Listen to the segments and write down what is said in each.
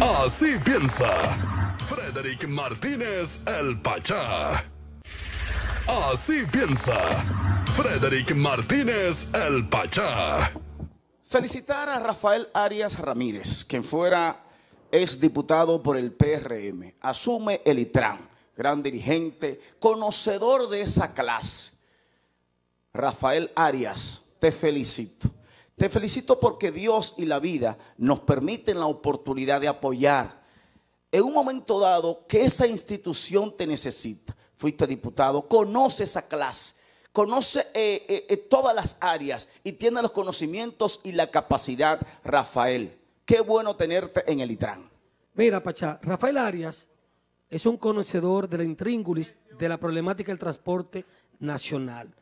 Así piensa Frederick Martínez el Pachá. Así piensa Frederick Martínez el Pachá. Felicitar a Rafael Arias Ramírez, quien fuera exdiputado diputado por el PRM, asume el ITRAN, gran dirigente, conocedor de esa clase. Rafael Arias, te felicito. Te felicito porque Dios y la vida nos permiten la oportunidad de apoyar en un momento dado que esa institución te necesita. Fuiste diputado, conoce esa clase, conoce eh, eh, eh, todas las áreas y tiene los conocimientos y la capacidad, Rafael. Qué bueno tenerte en el ITRAN. Mira, Pachá, Rafael Arias es un conocedor de la intríngulis de la problemática del transporte nacional.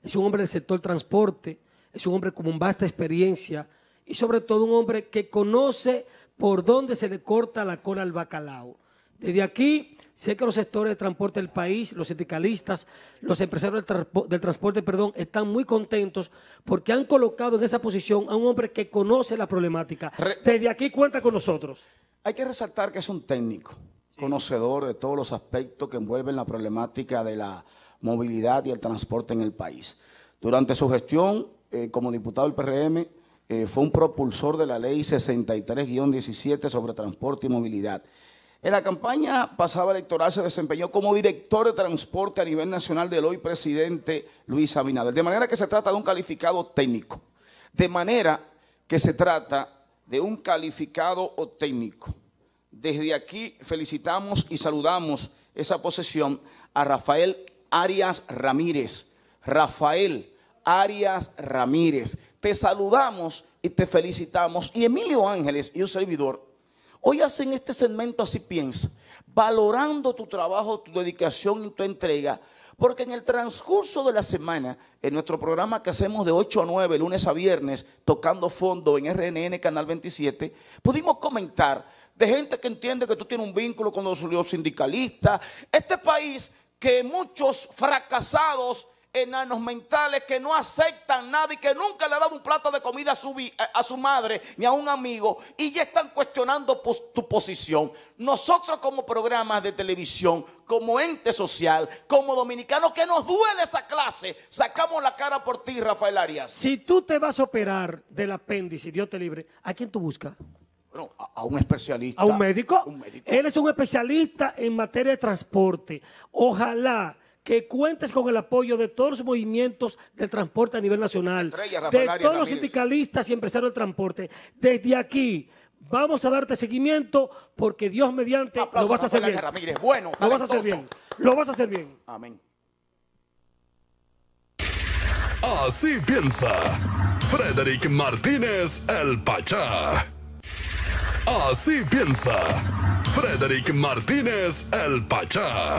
Es un hombre del sector transporte, es un hombre con un vasta experiencia y sobre todo un hombre que conoce por dónde se le corta la cola al bacalao. Desde aquí, sé que los sectores de transporte del país, los sindicalistas, los empresarios del, transporte, perdón, están muy contentos porque han colocado en esa posición a un hombre que conoce la problemática. Desde aquí cuenta con nosotros. Hay que resaltar que es un técnico, conocedor de todos los aspectos que envuelven la problemática de la movilidad y el transporte en el país. Durante su gestión, eh, como diputado del PRM, eh, fue un propulsor de la ley 63-17 sobre transporte y movilidad. En la campaña pasada electoral se desempeñó como director de transporte a nivel nacional del hoy presidente Luis Abinader. De manera que se trata de un calificado técnico. De manera que se trata de un calificado o técnico. Desde aquí felicitamos y saludamos esa posesión a Rafael Arias Ramírez. Rafael, Arias Ramírez. Te saludamos y te felicitamos. Y Emilio Ángeles y un servidor, hoy hacen este segmento así piensa, valorando tu trabajo, tu dedicación y tu entrega. Porque en el transcurso de la semana, en nuestro programa que hacemos de 8 a 9, lunes a viernes, tocando fondo en RNN Canal 27, pudimos comentar de gente que entiende que tú tienes un vínculo con los, los sindicalistas. Este país que muchos fracasados enanos mentales que no aceptan nada y que nunca le han dado un plato de comida a su, eh, a su madre ni a un amigo y ya están cuestionando tu posición. Nosotros como programas de televisión, como ente social, como dominicanos, que nos duele esa clase, sacamos la cara por ti, Rafael Arias. Si tú te vas a operar del apéndice, Dios te libre, ¿a quién tú buscas? a, un especialista. ¿A un médico? un médico? Él es un especialista en materia de transporte. Ojalá que cuentes con el apoyo de todos los movimientos del transporte a nivel nacional, de todos los sindicalistas y empresarios del transporte. Desde aquí, Vamos a darte seguimiento porque Dios mediante lo vas a hacer bien. Bueno, lo vas a hacer bien. Lo vas a hacer bien. Amén. Así piensa Frederick Martínez el Pachá. Así piensa Frederick Martínez el Pachá.